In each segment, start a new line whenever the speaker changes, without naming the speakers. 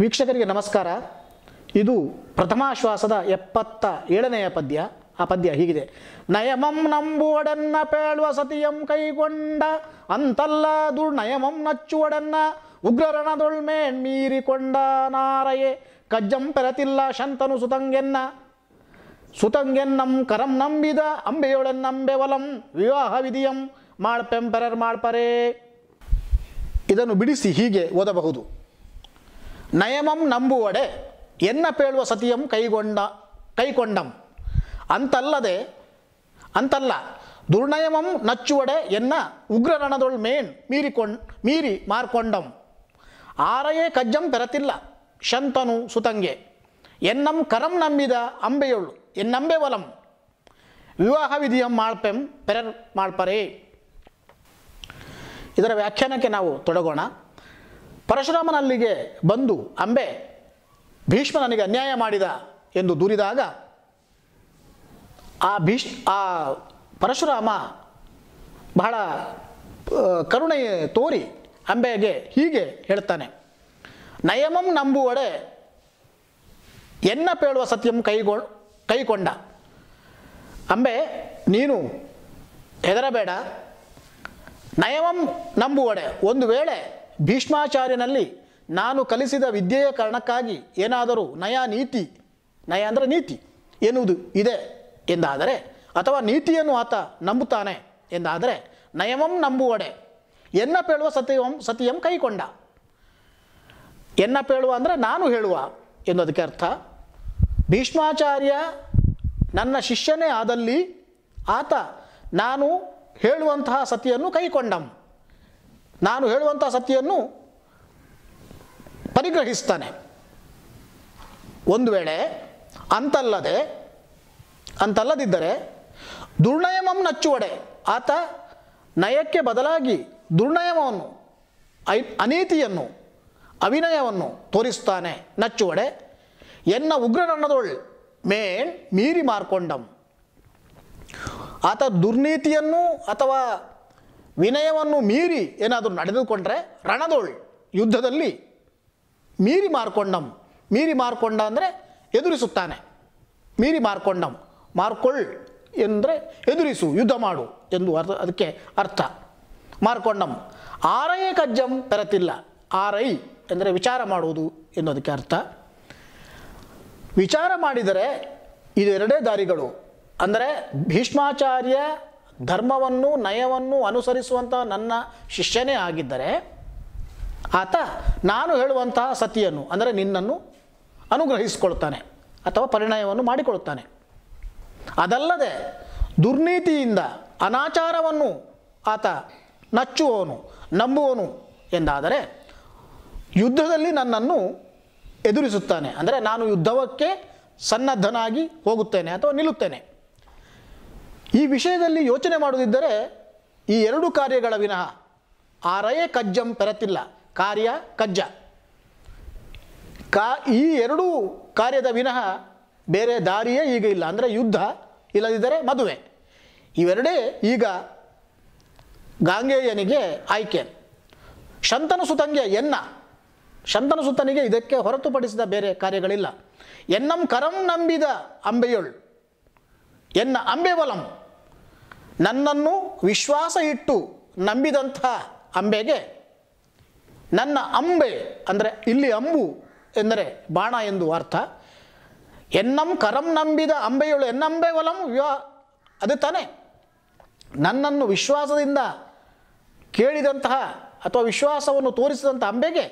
ವೀಕ್ಷಕರಿಗೆ ನಮಸ್ಕಾರ ಇದು ಪ್ರಥಮಾಶ್ವಾಸದ ಎಪ್ಪತ್ತ ಏಳನೆಯ ಪದ್ಯ ಆ ಪದ್ಯ ಹೀಗಿದೆ ನಯಮಂ ನಂಬುವಡನ್ನ ಪೇಳುವ ಸತಿಯಂ ಕೈಗೊಂಡ ಅಂತಲ್ಲ ದುರ್ನಯಮಂ ನಚ್ಚುವಡನ್ನ ಉಗ್ರರಣದೊಳ್ಮೆ ಮೀರಿಕೊಂಡ ನಾರಯೇ ಕಜ್ಜಂ ಪೆರತಿಲ್ಲ ಶಂತನು ಸುತಂಗೆನ್ನ ಸುತಂಗೆನ್ನಂ ಕರಂ ನಂಬಿದ ಒಲಂ ವಿವಾಹ ವಿಧಿಯಂ ಮಾಳ್ಪೆಂಪೆರರ್ ಮಾಳ್ಪರೇ ಇದನ್ನು ಬಿಡಿಸಿ ಹೀಗೆ ಓದಬಹುದು ನಯಮಂ ನಂಬುವಡೆ ಎನ್ನ ಪೇಳುವ ಸತಿಯಂ ಕೈಗೊಂಡ ಕೈಕೊಂಡಂ ಅಂತಲ್ಲದೆ ಅಂತಲ್ಲ ದುರ್ನಯಮಂ ನಚ್ಚುವಡೆ ಎನ್ನ ಉಗ್ರರಣದೊಳ್ ಮೇನ್ ಮೀರಿಕೊಂಡ್ ಮೀರಿ ಮಾರ್ಕೊಂಡಂ ಆರಯೇ ಕಜ್ಜಂ ಪೆರತಿಲ್ಲ ಶಂತನು ಸುತಂಗೆ ಎನ್ನಂ ಕರಂ ನಂಬಿದ ಅಂಬೆಯೊಳು ಎನ್ನಂಬೆ ವಲಂ ವಿವಾಹ ವಿಧಿಯಂ ಮಾಳ್ಪೆಂ ಪೆರರ್ ಮಾಳ್ಪರೇ ಇದರ ವ್ಯಾಖ್ಯಾನಕ್ಕೆ ನಾವು ತೊಡಗೋಣ ಪರಶುರಾಮನಲ್ಲಿಗೆ ಬಂದು ಅಂಬೆ ಭೀಷ್ಮ ನನಗೆ ಅನ್ಯಾಯ ಮಾಡಿದ ಎಂದು ದೂರಿದಾಗ ಆ ಭೀಷ್ ಆ ಪರಶುರಾಮ ಬಹಳ ಕರುಣೆ ತೋರಿ ಅಂಬೆಗೆ ಹೀಗೆ ಹೇಳ್ತಾನೆ ನಯಮಂ ನಂಬುವಡೆ ಎನ್ನ ಪೇಳುವ ಸತ್ಯಂ ಕೈಗೊ ಕೈಕೊಂಡ ಅಂಬೆ ನೀನು ಹೆದರಬೇಡ ನಯಮಂ ನಂಬುವಡೆ ಒಂದು ವೇಳೆ ಭೀಷ್ಮಾಚಾರ್ಯನಲ್ಲಿ ನಾನು ಕಲಿಸಿದ ವಿದ್ಯೆಯ ಕಾರಣಕ್ಕಾಗಿ ಏನಾದರೂ ನಯ ನೀತಿ ನಯ ಅಂದರೆ ನೀತಿ ಎನ್ನುವುದು ಇದೆ ಎಂದಾದರೆ ಅಥವಾ ನೀತಿಯನ್ನು ಆತ ನಂಬುತ್ತಾನೆ ಎಂದಾದರೆ ನಯಮಂ ನಂಬುವಡೆ ಎನ್ನ ಪೇಳುವ ಸತ್ಯವಂ ಸತಿಯಂ ಕೈಕೊಂಡ ಎನ್ನ ಪೇಳುವ ಅಂದರೆ ನಾನು ಹೇಳುವ ಎನ್ನುವುದಕ್ಕೆ ಅರ್ಥ ಭೀಷ್ಮಾಚಾರ್ಯ ನನ್ನ ಶಿಷ್ಯನೇ ಆದಲ್ಲಿ ಆತ ನಾನು ಹೇಳುವಂತಹ ಸತಿಯನ್ನು ಕೈಕೊಂಡಂ ನಾನು ಹೇಳುವಂಥ ಸತಿಯನ್ನು ಪರಿಗ್ರಹಿಸ್ತಾನೆ ಒಂದು ವೇಳೆ ಅಂತಲ್ಲದೆ ಅಂತಲ್ಲದಿದ್ದರೆ ದುರ್ಣಯಮಂ ನಚ್ಚುವಡೆ ಆತ ನಯಕ್ಕೆ ಬದಲಾಗಿ ದುರ್ನಯಮವನ್ನು ಐ ಅನೀತಿಯನ್ನು ಅವಿನಯವನ್ನು ತೋರಿಸ್ತಾನೆ ನಚ್ಚುವಡೆ ಎನ್ನ ಉಗ್ರನನ್ನದೊಳ್ ಮೇಣ್ ಮೀರಿ ಮಾರ್ಕೊಂಡಂ ಆತ ದುರ್ನೀತಿಯನ್ನು ಅಥವಾ ವಿನಯವನ್ನು ಮೀರಿ ಏನಾದರೂ ನಡೆದುಕೊಂಡ್ರೆ ರಣದೋಳ್ ಯುದ್ಧದಲ್ಲಿ ಮೀರಿ ಮಾರ್ಕೊಂಡಂ ಮೀರಿ ಮಾರ್ಕೊಂಡ ಅಂದರೆ ಎದುರಿಸುತ್ತಾನೆ ಮೀರಿ ಮಾರ್ಕೊಂಡಂ ಮಾರ್ಕೊಳ್ ಎಂದರೆ ಎದುರಿಸು ಯುದ್ಧ ಮಾಡು ಎಂದು ಅರ್ಥ ಅದಕ್ಕೆ ಅರ್ಥ ಮಾರ್ಕೊಂಡಂ ಆರೈ ಕಜ್ಜಂ ಪೆರತಿಲ್ಲ ಆರೈ ಎಂದರೆ ವಿಚಾರ ಮಾಡುವುದು ಎನ್ನುವುದಕ್ಕೆ ಅರ್ಥ ವಿಚಾರ ಮಾಡಿದರೆ ಇದೆರಡೇ ದಾರಿಗಳು ಅಂದರೆ ಭೀಷ್ಮಾಚಾರ್ಯ ಧರ್ಮವನ್ನು ನಯವನ್ನು ಅನುಸರಿಸುವಂತಹ ನನ್ನ ಶಿಷ್ಯನೇ ಆಗಿದ್ದರೆ ಆತ ನಾನು ಹೇಳುವಂತಹ ಸತಿಯನ್ನು ಅಂದರೆ ನಿನ್ನನ್ನು ಅನುಗ್ರಹಿಸಿಕೊಳ್ತಾನೆ ಅಥವಾ ಪರಿಣಯವನ್ನು ಮಾಡಿಕೊಳ್ಳುತ್ತಾನೆ ಅದಲ್ಲದೆ ದುರ್ನೀತಿಯಿಂದ ಅನಾಚಾರವನ್ನು ಆತ ನಚ್ಚುವವನು ನಂಬುವನು ಎಂದಾದರೆ ಯುದ್ಧದಲ್ಲಿ ನನ್ನನ್ನು ಎದುರಿಸುತ್ತಾನೆ ಅಂದರೆ ನಾನು ಯುದ್ಧವಕ್ಕೆ ಸನ್ನದ್ಧನಾಗಿ ಹೋಗುತ್ತೇನೆ ಅಥವಾ ನಿಲ್ಲುತ್ತೇನೆ ಈ ವಿಷಯದಲ್ಲಿ ಯೋಚನೆ ಮಾಡುವುದಿದ್ದರೆ ಈ ಎರಡು ಕಾರ್ಯಗಳ ವಿನಃ ಆರಯೇ ಕಜ್ಜಂ ಪೆರತಿಲ್ಲ ಕಾರ್ಯ ಕಜ್ಜ ಕಾ ಈ ಎರಡೂ ಕಾರ್ಯದ ವಿನಃ ಬೇರೆ ದಾರಿಯೇ ಈಗ ಇಲ್ಲ ಅಂದರೆ ಯುದ್ಧ ಇಲ್ಲದಿದ್ದರೆ ಮದುವೆ ಇವೆರಡೇ ಈಗ ಗಾಂಗೇಯನಿಗೆ ಆಯ್ಕೆ ಶಂತನು ಸುತಂಗೆ ಎನ್ನ ಶಂತನು ಸುತನಿಗೆ ಇದಕ್ಕೆ ಹೊರತುಪಡಿಸಿದ ಬೇರೆ ಕಾರ್ಯಗಳಿಲ್ಲ ಎನ್ನಂ ಕರಂ ನಂಬಿದ ಅಂಬೆಯೊಳ್ ಎನ್ನ ಅಂಬೆವಲಂ ನನ್ನನ್ನು ವಿಶ್ವಾಸ ಇಟ್ಟು ನಂಬಿದಂಥ ಅಂಬೆಗೆ ನನ್ನ ಅಂಬೆ ಅಂದರೆ ಇಲ್ಲಿ ಅಂಬು ಎಂದರೆ ಬಾಣ ಎಂದು ಅರ್ಥ ಎನ್ನಂ ಕರಂ ನಂಬಿದ ಅಂಬೆಯೊಳು ಎನ್ನಂಬೆ ಒಲಂ ವ್ಯಾ ಅದು ತಾನೆ ನನ್ನನ್ನು ವಿಶ್ವಾಸದಿಂದ ಕೇಳಿದಂತಹ ಅಥವಾ ವಿಶ್ವಾಸವನ್ನು ತೋರಿಸಿದಂಥ ಅಂಬೆಗೆ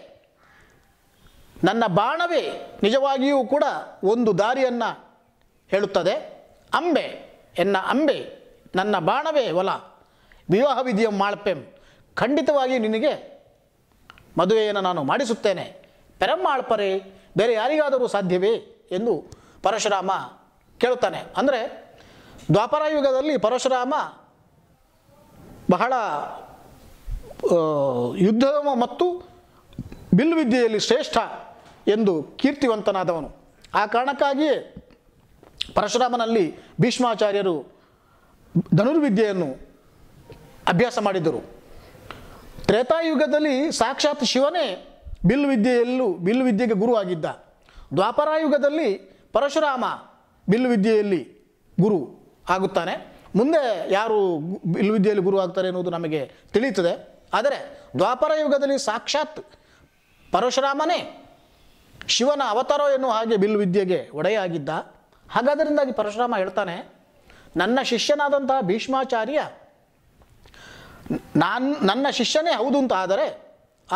ನನ್ನ ಬಾಣವೇ ನಿಜವಾಗಿಯೂ ಕೂಡ ಒಂದು ದಾರಿಯನ್ನು ಹೇಳುತ್ತದೆ ಅಂಬೆ ಎನ್ನ ಅಂಬೆ ನನ್ನ ಬಾಣವೇ ಒಲ ವಿವಾಹ ವಿಧಿಯ ಮಾಳ್ಪೆಂ ಖಂಡಿತವಾಗಿ ನಿನಗೆ ಮದುವೆಯನ್ನು ನಾನು ಮಾಡಿಸುತ್ತೇನೆ ಪೆರಮ್ಮಾಳ್ಪರೆ ಬೇರೆ ಯಾರಿಗಾದರೂ ಸಾಧ್ಯವೇ ಎಂದು ಪರಶುರಾಮ ಕೇಳುತ್ತಾನೆ ಅಂದರೆ ದ್ವಾಪರಾಯುಗದಲ್ಲಿ ಪರಶುರಾಮ ಬಹಳ ಯುದ್ಧ ಮತ್ತು ಬಿಲ್ವಿದ್ಯೆಯಲ್ಲಿ ಶ್ರೇಷ್ಠ ಎಂದು ಕೀರ್ತಿವಂತನಾದವನು ಆ ಕಾರಣಕ್ಕಾಗಿಯೇ ಪರಶುರಾಮನಲ್ಲಿ ಭೀಷ್ಮಾಚಾರ್ಯರು ಧನುರ್ವಿದ್ಯೆಯನ್ನು ಅಭ್ಯಾಸ ಮಾಡಿದರು ತ್ರೇತಾಯುಗದಲ್ಲಿ ಸಾಕ್ಷಾತ್ ಶಿವನೇ ಬಿಲ್ ವಿದ್ಯೆಯಲ್ಲೂ ಬಿಲ್ ವಿದ್ಯೆಗೆ ಆಗಿದ್ದ ದ್ವಾಪರಾಯುಗದಲ್ಲಿ ಪರಶುರಾಮ ಬಿಲ್ ವಿದ್ಯೆಯಲ್ಲಿ ಗುರು ಆಗುತ್ತಾನೆ ಮುಂದೆ ಯಾರು ಬಿಲ್ ವಿದ್ಯೆಯಲ್ಲಿ ಗುರು ಆಗ್ತಾರೆ ಎನ್ನುವುದು ನಮಗೆ ತಿಳಿಯುತ್ತದೆ ಆದರೆ ದ್ವಾಪರ ಯುಗದಲ್ಲಿ ಸಾಕ್ಷಾತ್ ಪರಶುರಾಮನೇ ಶಿವನ ಅವತಾರ ಎನ್ನುವ ಹಾಗೆ ಬಿಲ್ ವಿದ್ಯೆಗೆ ಒಡೆಯಾಗಿದ್ದ ಹಾಗಾದ್ದರಿಂದಾಗಿ ಪರಶುರಾಮ ಹೇಳ್ತಾನೆ ನನ್ನ ಶಿಷ್ಯನಾದಂತಹ ಭೀಷ್ಮಾಚಾರ್ಯ ನಾನು ನನ್ನ ಶಿಷ್ಯನೇ ಹೌದು ಅಂತ ಆದರೆ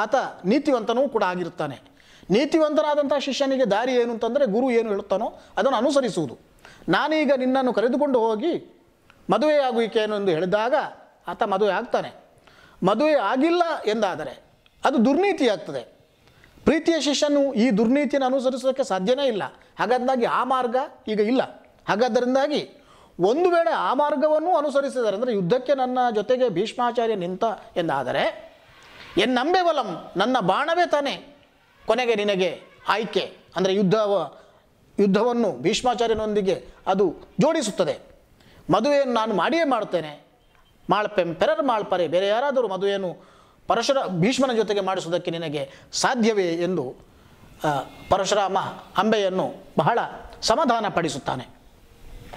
ಆತ ನೀತಿವಂತನೂ ಕೂಡ ಆಗಿರುತ್ತಾನೆ ನೀತಿವಂತನಾದಂಥ ಶಿಷ್ಯನಿಗೆ ದಾರಿ ಏನು ಅಂತಂದರೆ ಗುರು ಏನು ಹೇಳುತ್ತಾನೋ ಅದನ್ನು ಅನುಸರಿಸುವುದು ನಾನೀಗ ನಿನ್ನನ್ನು ಕರೆದುಕೊಂಡು ಹೋಗಿ ಮದುವೆಯಾಗುವಿಕೆಯನ್ನು ಎಂದು ಹೇಳಿದಾಗ ಆತ ಮದುವೆ ಆಗ್ತಾನೆ ಮದುವೆ ಆಗಿಲ್ಲ ಎಂದಾದರೆ ಅದು ದುರ್ನೀತಿ ಆಗ್ತದೆ ಪ್ರೀತಿಯ ಶಿಷ್ಯನು ಈ ದುರ್ನೀತಿಯನ್ನು ಅನುಸರಿಸೋದಕ್ಕೆ ಸಾಧ್ಯನೇ ಇಲ್ಲ ಹಾಗಾದಾಗಿ ಆ ಮಾರ್ಗ ಈಗ ಇಲ್ಲ ಹಾಗಾದ್ದರಿಂದಾಗಿ ಒಂದು ವೇಳೆ ಆ ಮಾರ್ಗವನ್ನು ಅನುಸರಿಸಿದರೆ ಅಂದರೆ ಯುದ್ಧಕ್ಕೆ ನನ್ನ ಜೊತೆಗೆ ಭೀಷ್ಮಾಚಾರ್ಯ ನಿಂತ ಎಂದಾದರೆ ಎನ್ ನಂಬೆವಲಂ ನನ್ನ ಬಾಣವೇ ತಾನೆ ಕೊನೆಗೆ ನಿನಗೆ ಆಯ್ಕೆ ಅಂದರೆ ಯುದ್ಧ ಯುದ್ಧವನ್ನು ಭೀಷ್ಮಾಚಾರ್ಯನೊಂದಿಗೆ ಅದು ಜೋಡಿಸುತ್ತದೆ ಮದುವೆಯನ್ನು ನಾನು ಮಾಡಿಯೇ ಮಾಡುತ್ತೇನೆ ಮಾಳ್ಪೆಂ ಪೆರರ್ ಮಾಳ್ಪರೆ ಬೇರೆ ಯಾರಾದರೂ ಮದುವೆಯನ್ನು ಪರಶುರ ಭೀಷ್ಮನ ಜೊತೆಗೆ ಮಾಡಿಸುವುದಕ್ಕೆ ನಿನಗೆ ಸಾಧ್ಯವೇ ಎಂದು ಪರಶುರಾಮ ಅಂಬೆಯನ್ನು ಬಹಳ ಸಮಾಧಾನಪಡಿಸುತ್ತಾನೆ